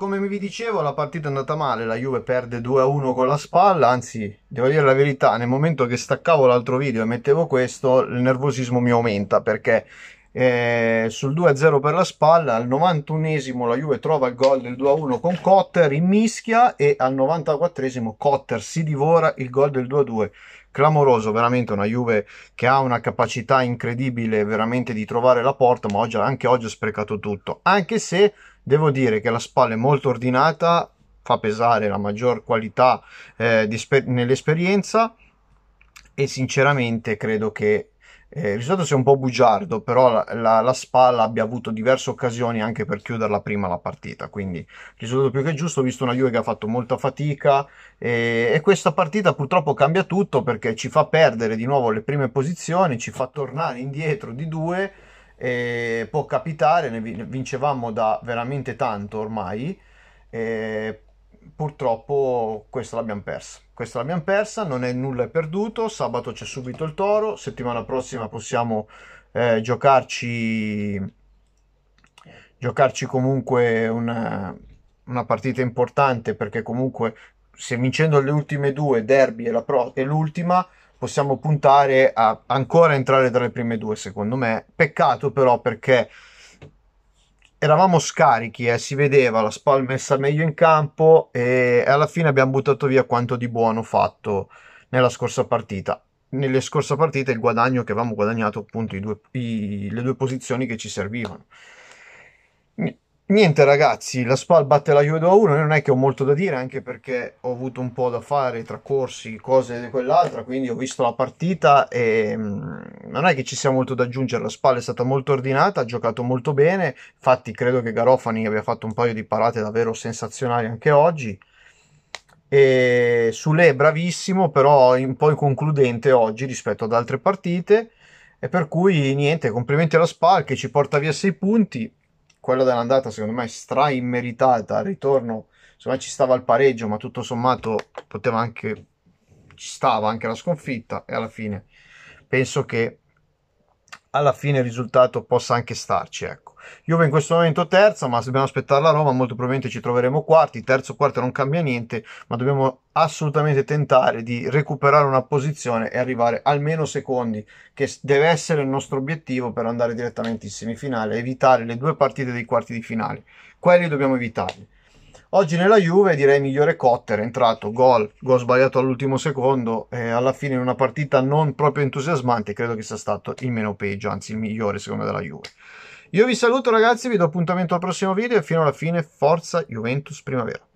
Come vi dicevo, la partita è andata male, la Juve perde 2-1 con la spalla, anzi, devo dire la verità, nel momento che staccavo l'altro video e mettevo questo, il nervosismo mi aumenta perché eh, sul 2-0 per la spalla al 91esimo la Juve trova il gol del 2-1 con Cotter in mischia e al 94esimo Cotter si divora il gol del 2-2 clamoroso veramente una Juve che ha una capacità incredibile veramente di trovare la porta ma oggi, anche oggi ha sprecato tutto anche se devo dire che la spalla è molto ordinata fa pesare la maggior qualità eh, di, nell'esperienza e sinceramente credo che eh, il risultato sia un po' bugiardo, però la, la, la Spalla abbia avuto diverse occasioni anche per chiuderla prima la partita, quindi risultato più che giusto, ho visto una Juve che ha fatto molta fatica eh, e questa partita purtroppo cambia tutto perché ci fa perdere di nuovo le prime posizioni, ci fa tornare indietro di due, eh, può capitare, ne vincevamo da veramente tanto ormai. Eh, purtroppo questa l'abbiamo persa. Questa l'abbiamo persa, non è nulla perduto, sabato c'è subito il toro, settimana prossima possiamo eh, giocarci, giocarci comunque una, una partita importante perché comunque se vincendo le ultime due, Derby e, pro- e l'ultima, possiamo puntare a ancora entrare tra le prime due secondo me. Peccato però perché eravamo scarichi e eh, si vedeva la spalla messa meglio in campo e alla fine abbiamo buttato via quanto di buono fatto nella scorsa partita. Nelle scorse partite il guadagno che avevamo guadagnato appunto i due, i, le due posizioni che ci servivano. Niente ragazzi, la SPAL batte la Juve 2-1, non è che ho molto da dire anche perché ho avuto un po' da fare tra corsi, cose e quell'altra, quindi ho visto la partita e mm, non è che ci sia molto da aggiungere, la SPAL è stata molto ordinata, ha giocato molto bene, infatti credo che Garofani abbia fatto un paio di parate davvero sensazionali anche oggi. E Sule bravissimo, però un po' inconcludente oggi rispetto ad altre partite e per cui niente, complimenti alla SPAL che ci porta via 6 punti quella dell'andata secondo me stra immeritata al ritorno insomma ci stava il pareggio ma tutto sommato poteva anche ci stava anche la sconfitta e alla fine penso che alla fine il risultato possa anche starci ecco Juve in questo momento terza, ma dobbiamo aspettare la Roma, molto probabilmente ci troveremo quarti, terzo, quarto non cambia niente, ma dobbiamo assolutamente tentare di recuperare una posizione e arrivare almeno secondi, che deve essere il nostro obiettivo per andare direttamente in semifinale, evitare le due partite dei quarti di finale. Quelli dobbiamo evitarli. Oggi nella Juve direi migliore Cotter, è entrato, gol, gol sbagliato all'ultimo secondo, eh, alla fine in una partita non proprio entusiasmante, credo che sia stato il meno peggio, anzi il migliore secondo me della Juve. Io vi saluto ragazzi, vi do appuntamento al prossimo video e fino alla fine forza Juventus Primavera.